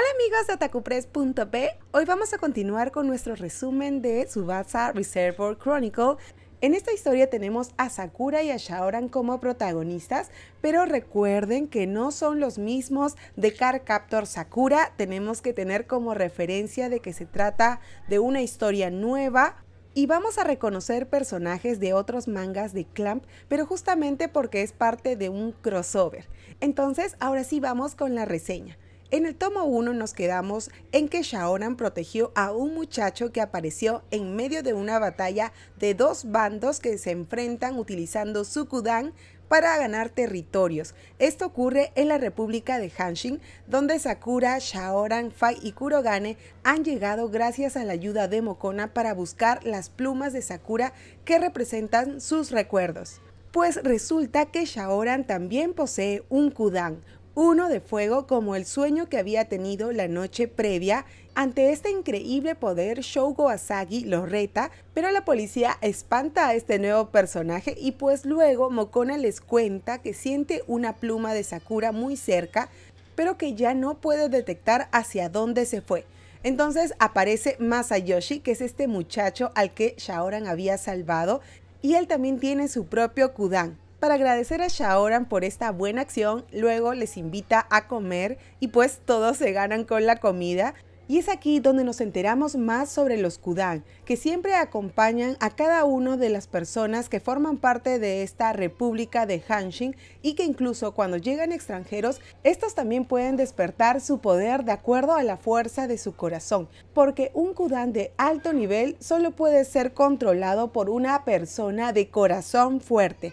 Hola amigos de atacupress.p, hoy vamos a continuar con nuestro resumen de Tsubasa Reservoir Chronicle. En esta historia tenemos a Sakura y a Shaoran como protagonistas, pero recuerden que no son los mismos de Car Sakura, tenemos que tener como referencia de que se trata de una historia nueva, y vamos a reconocer personajes de otros mangas de Clamp, pero justamente porque es parte de un crossover. Entonces, ahora sí vamos con la reseña. En el tomo 1 nos quedamos en que Shaoran protegió a un muchacho que apareció en medio de una batalla de dos bandos que se enfrentan utilizando su Kudan para ganar territorios. Esto ocurre en la República de Hanshin, donde Sakura, Shaoran, Fai y Kurogane han llegado gracias a la ayuda de Mokona para buscar las plumas de Sakura que representan sus recuerdos. Pues resulta que Shaoran también posee un Kudan, uno de fuego como el sueño que había tenido la noche previa. Ante este increíble poder, Shogo Asagi lo reta, pero la policía espanta a este nuevo personaje y pues luego Mokona les cuenta que siente una pluma de Sakura muy cerca, pero que ya no puede detectar hacia dónde se fue. Entonces aparece Masayoshi, que es este muchacho al que Shaoran había salvado, y él también tiene su propio Kudan. Para agradecer a Shaoran por esta buena acción, luego les invita a comer y pues todos se ganan con la comida. Y es aquí donde nos enteramos más sobre los Kudan, que siempre acompañan a cada una de las personas que forman parte de esta República de Hanshin y que incluso cuando llegan extranjeros, estos también pueden despertar su poder de acuerdo a la fuerza de su corazón, porque un Kudan de alto nivel solo puede ser controlado por una persona de corazón fuerte.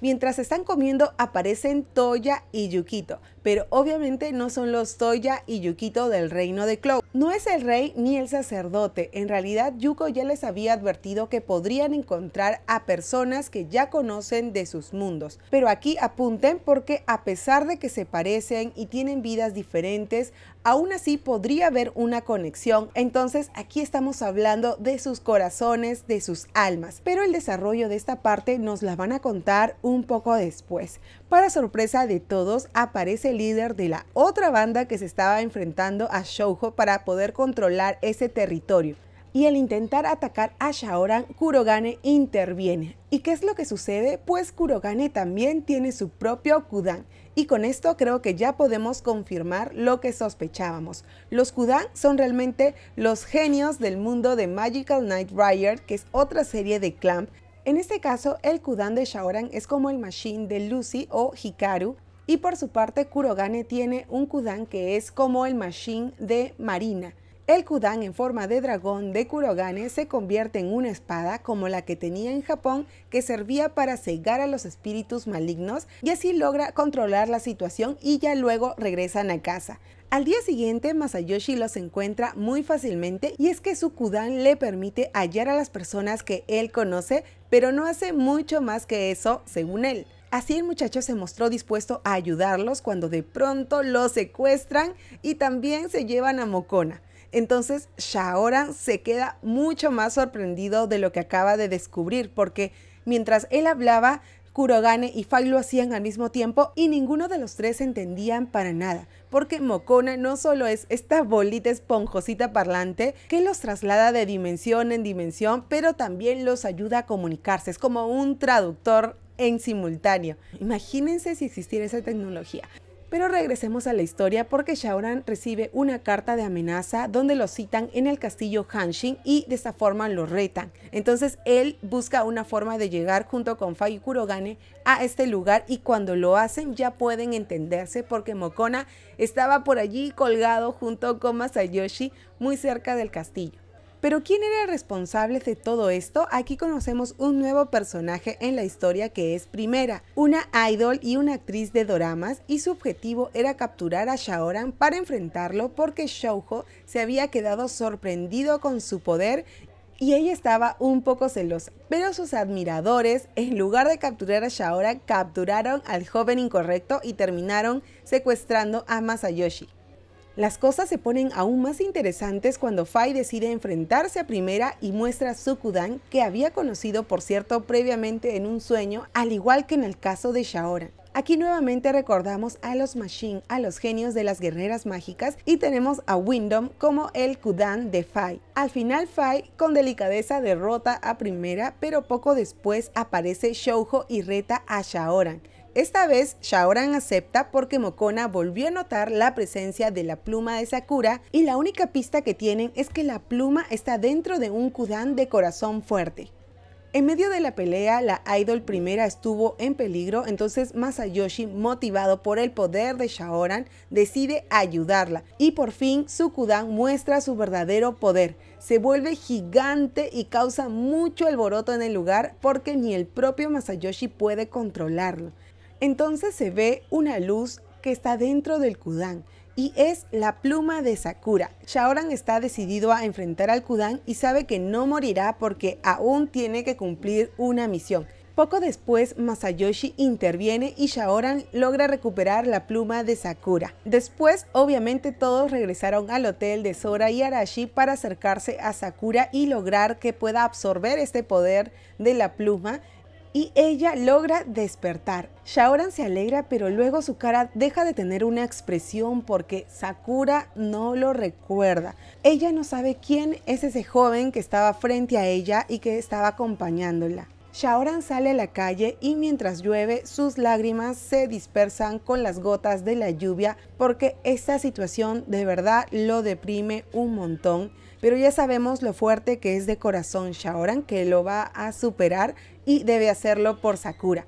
Mientras están comiendo aparecen Toya y Yukito, pero obviamente no son los Toya y Yukito del reino de Cloud, no es el rey ni el sacerdote. En realidad, Yuko ya les había advertido que podrían encontrar a personas que ya conocen de sus mundos. Pero aquí apunten porque a pesar de que se parecen y tienen vidas diferentes, aún así podría haber una conexión. Entonces, aquí estamos hablando de sus corazones, de sus almas. Pero el desarrollo de esta parte nos la van a contar un poco después. Para sorpresa de todos, aparece el líder de la otra banda que se estaba enfrentando a Shoujo para poder controlar ese territorio. Y al intentar atacar a Shaoran, Kurogane interviene. ¿Y qué es lo que sucede? Pues Kurogane también tiene su propio Kudan. Y con esto creo que ya podemos confirmar lo que sospechábamos. Los Kudan son realmente los genios del mundo de Magical Knight Riot que es otra serie de Clamp en este caso, el Kudan de Shaoran es como el Machine de Lucy o Hikaru, y por su parte Kurogane tiene un Kudan que es como el Machine de Marina. El Kudan en forma de dragón de Kurogane se convierte en una espada como la que tenía en Japón que servía para cegar a los espíritus malignos y así logra controlar la situación y ya luego regresan a casa. Al día siguiente, Masayoshi los encuentra muy fácilmente y es que su Kudan le permite hallar a las personas que él conoce, pero no hace mucho más que eso, según él. Así el muchacho se mostró dispuesto a ayudarlos cuando de pronto los secuestran y también se llevan a Mokona. Entonces Shaoran se queda mucho más sorprendido de lo que acaba de descubrir porque mientras él hablaba, Kurogane y Fai lo hacían al mismo tiempo y ninguno de los tres entendían para nada, porque Mokona no solo es esta bolita esponjosita parlante que los traslada de dimensión en dimensión, pero también los ayuda a comunicarse, es como un traductor en simultáneo. Imagínense si existiera esa tecnología. Pero regresemos a la historia porque Shaoran recibe una carta de amenaza donde lo citan en el castillo Hanshin y de esa forma lo retan. Entonces él busca una forma de llegar junto con Fai y Kurogane a este lugar y cuando lo hacen ya pueden entenderse porque Mokona estaba por allí colgado junto con Masayoshi muy cerca del castillo. Pero ¿quién era el responsable de todo esto? Aquí conocemos un nuevo personaje en la historia que es Primera, una idol y una actriz de doramas y su objetivo era capturar a Shaoran para enfrentarlo porque Shoujo se había quedado sorprendido con su poder y ella estaba un poco celosa, pero sus admiradores, en lugar de capturar a Shaoran, capturaron al joven incorrecto y terminaron secuestrando a Masayoshi. Las cosas se ponen aún más interesantes cuando Fai decide enfrentarse a Primera y muestra su Kudan que había conocido por cierto previamente en un sueño, al igual que en el caso de Shaoran. Aquí nuevamente recordamos a los Machine, a los genios de las guerreras mágicas y tenemos a Windom como el Kudan de Fai. Al final Fai con delicadeza derrota a Primera, pero poco después aparece Shoujo y reta a Shaoran. Esta vez Shaoran acepta porque Mokona volvió a notar la presencia de la pluma de Sakura y la única pista que tienen es que la pluma está dentro de un Kudan de corazón fuerte. En medio de la pelea, la idol primera estuvo en peligro, entonces Masayoshi, motivado por el poder de Shaoran, decide ayudarla y por fin su Kudan muestra su verdadero poder. Se vuelve gigante y causa mucho alboroto en el lugar porque ni el propio Masayoshi puede controlarlo. Entonces se ve una luz que está dentro del Kudan y es la pluma de Sakura. Shaoran está decidido a enfrentar al Kudan y sabe que no morirá porque aún tiene que cumplir una misión. Poco después, Masayoshi interviene y Shaoran logra recuperar la pluma de Sakura. Después, obviamente, todos regresaron al hotel de Sora y Arashi para acercarse a Sakura y lograr que pueda absorber este poder de la pluma y ella logra despertar. Shaoran se alegra, pero luego su cara deja de tener una expresión porque Sakura no lo recuerda. Ella no sabe quién es ese joven que estaba frente a ella y que estaba acompañándola. Shaoran sale a la calle y mientras llueve sus lágrimas se dispersan con las gotas de la lluvia porque esta situación de verdad lo deprime un montón. Pero ya sabemos lo fuerte que es de corazón Shaoran que lo va a superar y debe hacerlo por Sakura.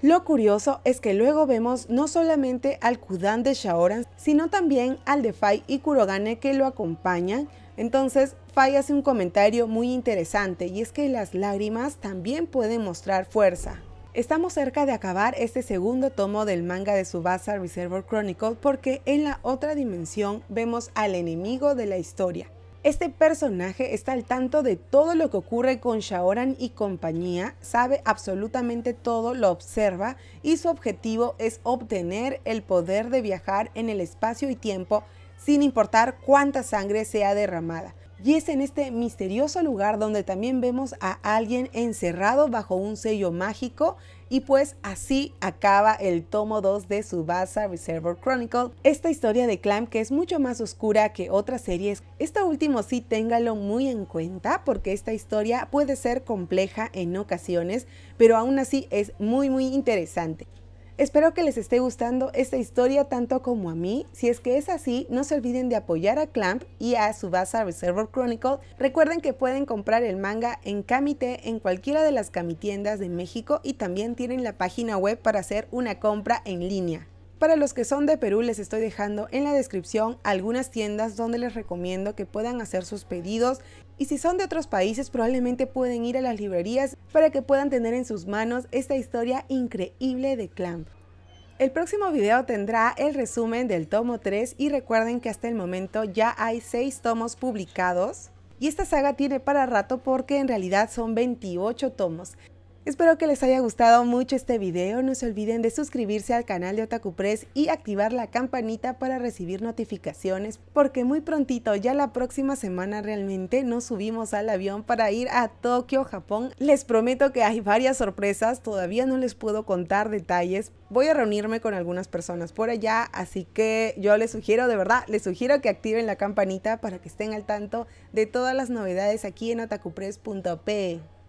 Lo curioso es que luego vemos no solamente al Kudan de Shaoran, sino también al de Fai y Kurogane que lo acompañan. Entonces, Fai hace un comentario muy interesante y es que las lágrimas también pueden mostrar fuerza. Estamos cerca de acabar este segundo tomo del manga de Subasa Reservoir Chronicle porque en la otra dimensión vemos al enemigo de la historia, este personaje está al tanto de todo lo que ocurre con Shaoran y compañía, sabe absolutamente todo, lo observa y su objetivo es obtener el poder de viajar en el espacio y tiempo sin importar cuánta sangre sea derramada. Y es en este misterioso lugar donde también vemos a alguien encerrado bajo un sello mágico y pues así acaba el tomo 2 de Subasa Reservoir Chronicle. Esta historia de Clam que es mucho más oscura que otras series. Esta último sí téngalo muy en cuenta porque esta historia puede ser compleja en ocasiones, pero aún así es muy muy interesante. Espero que les esté gustando esta historia tanto como a mí. Si es que es así, no se olviden de apoyar a Clamp y a Subasa Reservoir Chronicle. Recuerden que pueden comprar el manga en Kamite en cualquiera de las Kamitiendas de México y también tienen la página web para hacer una compra en línea. Para los que son de Perú les estoy dejando en la descripción algunas tiendas donde les recomiendo que puedan hacer sus pedidos y si son de otros países, probablemente pueden ir a las librerías para que puedan tener en sus manos esta historia increíble de Clamp. El próximo video tendrá el resumen del tomo 3 y recuerden que hasta el momento ya hay 6 tomos publicados. Y esta saga tiene para rato porque en realidad son 28 tomos. Espero que les haya gustado mucho este video, no se olviden de suscribirse al canal de Otaku Press y activar la campanita para recibir notificaciones porque muy prontito, ya la próxima semana realmente nos subimos al avión para ir a Tokio, Japón. Les prometo que hay varias sorpresas, todavía no les puedo contar detalles. Voy a reunirme con algunas personas por allá, así que yo les sugiero, de verdad, les sugiero que activen la campanita para que estén al tanto de todas las novedades aquí en otakupress.p.